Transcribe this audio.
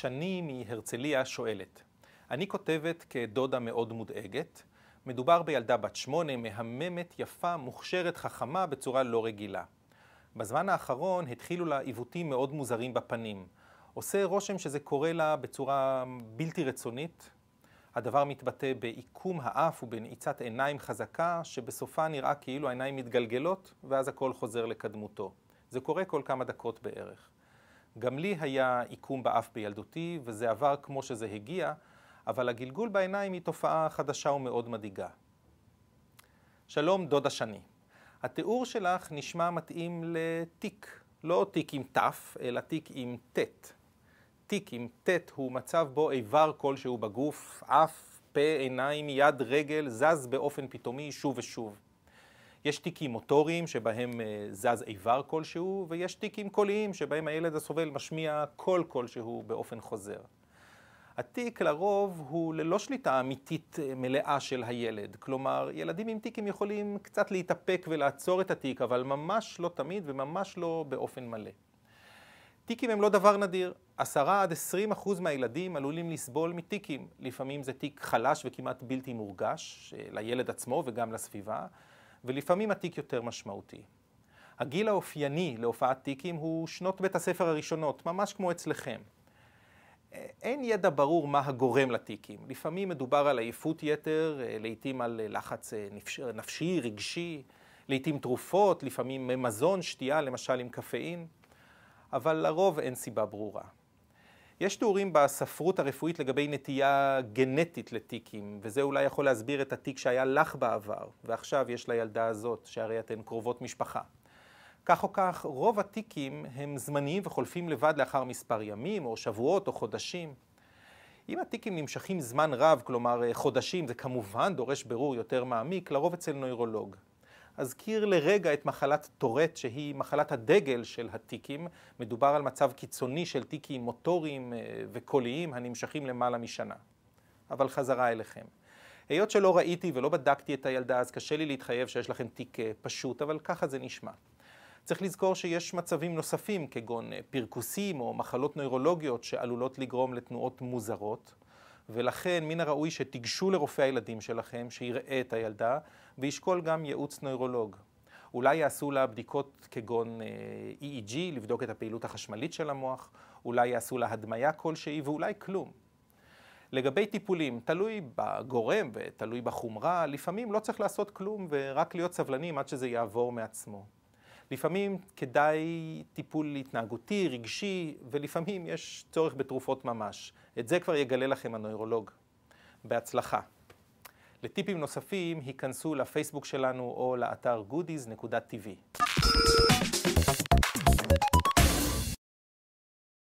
שני מהרצליה שואלת, אני כותבת כדודה מאוד מודאגת, מדובר בילדה בת שמונה, מהממת, יפה, מוכשרת, חכמה, בצורה לא רגילה. בזמן האחרון התחילו לה עיוותים מאוד מוזרים בפנים. עושה רושם שזה קורה לה בצורה בלתי רצונית. הדבר מתבטא בעיקום האף ובנעיצת עיניים חזקה, שבסופה נראה כאילו העיניים מתגלגלות, ואז הכל חוזר לקדמותו. זה קורה כל כמה דקות בערך. גם לי היה עיקום באף בילדותי, וזה עבר כמו שזה הגיע, אבל הגלגול בעיניים היא תופעה חדשה ומאוד מדאיגה. שלום, דודה שני. התיאור שלך נשמע מתאים לתיק, לא תיק עם תף, אלא תיק עם טית. תיק עם טית הוא מצב בו איבר כלשהו בגוף, אף, פה, עיניים, יד, רגל, זז באופן פתאומי שוב ושוב. יש תיקים מוטוריים שבהם אה, זז איבר כלשהו, ויש תיקים קוליים שבהם הילד הסובל משמיע קול כלשהו באופן חוזר. התיק לרוב הוא ללא שליטה אמיתית אה, מלאה של הילד. כלומר, ילדים עם תיקים יכולים קצת להתאפק ולעצור את התיק, אבל ממש לא תמיד וממש לא באופן מלא. טיקים הם לא דבר נדיר. עשרה עד עשרים אחוז מהילדים עלולים לסבול מטיקים. לפעמים זה תיק חלש וכמעט בלתי מורגש אה, לילד עצמו וגם לסביבה. ולפעמים התיק יותר משמעותי. הגיל האופייני להופעת תיקים הוא שנות בית הספר הראשונות, ממש כמו אצלכם. אה, אין ידע ברור מה הגורם לתיקים. לפעמים מדובר על עייפות יתר, אה, לעיתים על אה, לחץ נפשי, רגשי, לעיתים תרופות, לפעמים מזון, שתייה, למשל עם קפאין, אבל לרוב אין סיבה ברורה. יש תיאורים בספרות הרפואית לגבי נטייה גנטית לטיקים, וזה אולי יכול להסביר את התיק שהיה לך בעבר, ועכשיו יש לילדה הזאת, שהרי אתן קרובות משפחה. כך או כך, רוב הטיקים הם זמניים וחולפים לבד לאחר מספר ימים, או שבועות, או חודשים. אם הטיקים נמשכים זמן רב, כלומר אה, חודשים, זה כמובן דורש בירור יותר מעמיק, לרוב אצל נוירולוג. אזכיר לרגע את מחלת טורט, שהיא מחלת הדגל של הטיקים. מדובר על מצב קיצוני של טיקים מוטוריים אה, וקוליים הנמשכים למעלה משנה. אבל חזרה אליכם. היות שלא ראיתי ולא בדקתי את הילדה, אז קשה לי להתחייב שיש לכם תיק אה, פשוט, אבל ככה זה נשמע. צריך לזכור שיש מצבים נוספים, כגון אה, פרכוסים או מחלות נוירולוגיות שעלולות לגרום לתנועות מוזרות. ולכן מן הראוי שתיגשו לרופא הילדים שלכם, שיראה את הילדה, וישקול גם ייעוץ נוירולוג. אולי יעשו לה בדיקות כגון אה, EEG, לבדוק את הפעילות החשמלית של המוח, אולי יעשו לה הדמיה כלשהי, ואולי כלום. לגבי טיפולים, תלוי בגורם ותלוי בחומרה, לפעמים לא צריך לעשות כלום ורק להיות סבלנים עד שזה יעבור מעצמו. לפעמים כדאי טיפול התנהגותי, רגשי, ולפעמים יש צורך בתרופות ממש. את זה כבר יגלה לכם הנוירולוג. בהצלחה. לטיפים נוספים, היכנסו לפייסבוק שלנו או לאתר goodies.tv.